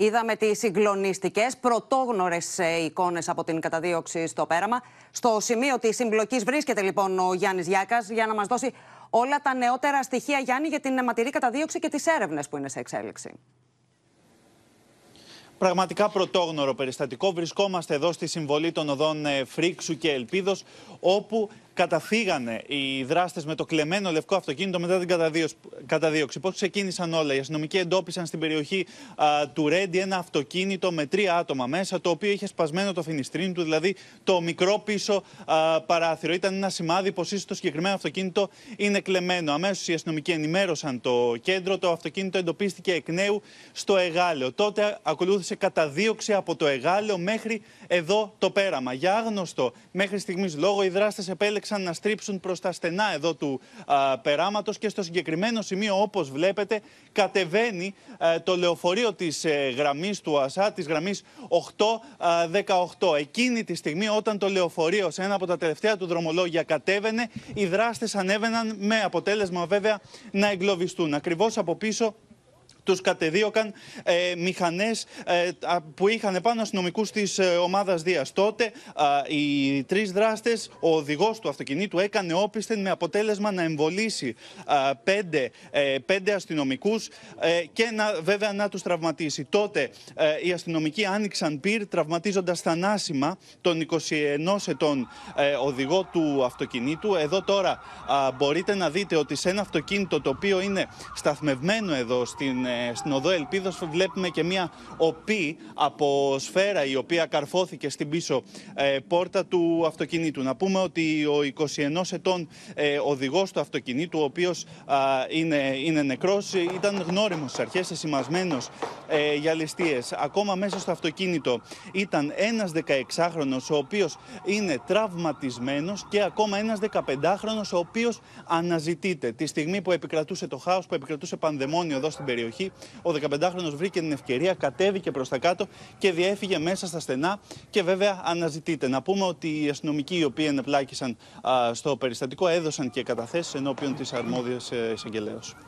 Είδαμε τις συγκλονιστικές, πρωτόγνωρες ε, εικόνες από την καταδίωξη στο πέραμα. Στο σημείο της συμπλοκής βρίσκεται λοιπόν ο Γιάννης Γιάκας για να μας δώσει όλα τα νεότερα στοιχεία, Γιάννη, για την αιματηρή καταδίωξη και τις έρευνες που είναι σε εξέλιξη. Πραγματικά πρωτόγνωρο περιστατικό. Βρισκόμαστε εδώ στη συμβολή των οδών ε, Φρίξου και Ελπίδος, όπου καταφύγανε οι δράστες με το κλεμμένο λευκό αυτοκίνητο μετά την καταδίωξη. Πώς ξεκίνησαν όλα. Οι αστυνομικοί εντόπισαν στην περιοχή του Ρέντι ένα αυτοκίνητο με τρία άτομα μέσα, το οποίο είχε σπασμένο το φινιστρίνι του, δηλαδή το μικρό πίσω α, παράθυρο. Ήταν ένα σημάδι πως ίσως το συγκεκριμένο αυτοκίνητο είναι κλεμμένο. Αμέσως οι αστυνομικοί ενημέρωσαν το κέντρο. Το αυτοκίνητο εντοπίστηκε εκ νέου στο Εγάλεο. Τότε ακολούθησε καταδίωξη από το Εγάλεο μέχρι εδώ το πέραμα. Για άγνωστο μέχρι στιγμής λόγο, οι δράστες επέλεξαν σαν να στρίψουν προς τα στενά εδώ του α, περάματος και στο συγκεκριμένο σημείο όπως βλέπετε κατεβαίνει το λεωφορείο της γραμμή ε, γραμμής του ΑΣΑ, της γραμμής 818. Εκείνη τη στιγμή όταν το λεωφορείο σε ένα από τα τελευταία του δρομολόγια κατέβαινε, οι δράστες ανέβαιναν με αποτέλεσμα βέβαια να εγκλωβιστούν. Ακριβώς από πίσω τους κατεδίωκαν ε, μηχανές ε, που είχαν πάνω αστυνομικού της ε, ομάδας Δίας. Τότε οι τρεις δράστες, ο οδηγός του αυτοκινήτου έκανε όπισθεν με αποτέλεσμα να εμβολήσει πέντε, ε, πέντε αστυνομικούς και να, βέβαια να τους τραυματίσει. Τότε οι αστυνομικοί άνοιξαν πυρ τραυματίζοντας θανάσιμα τον 21 ετών οδηγό του αυτοκινήτου. Εδώ τώρα μπορείτε να δείτε ότι σε ένα αυτοκίνητο το οποίο είναι σταθμευμένο εδώ στην στην οδό Ελπίδος βλέπουμε και μια οπή από σφαίρα η οποία καρφώθηκε στην πίσω ε, πόρτα του αυτοκινήτου. Να πούμε ότι ο 21 ετών ε, οδηγός του αυτοκινήτου, ο οποίος είναι, είναι νεκρός, ήταν γνώριμος στις αρχές, εσημασμένος ε, για ληστείες. Ακόμα μέσα στο αυτοκίνητο ήταν ένας 16χρονος, ο οποίος είναι τραυματισμένος και ακόμα ένας 15χρονος, ο οποίος αναζητείται. Τη στιγμή που επικρατούσε το χάος, που επικρατούσε πανδαιμόνιο εδώ στην περιοχή, ο 15χρονο βρήκε την ευκαιρία, κατέβηκε προς τα κάτω και διέφυγε μέσα στα στενά και βέβαια αναζητείται. Να πούμε ότι οι αστυνομικοί οι οποίοι ενεπλάκησαν στο περιστατικό έδωσαν και καταθέσεις ενώπιον της αρμόδιας ε, εισαγγελέα.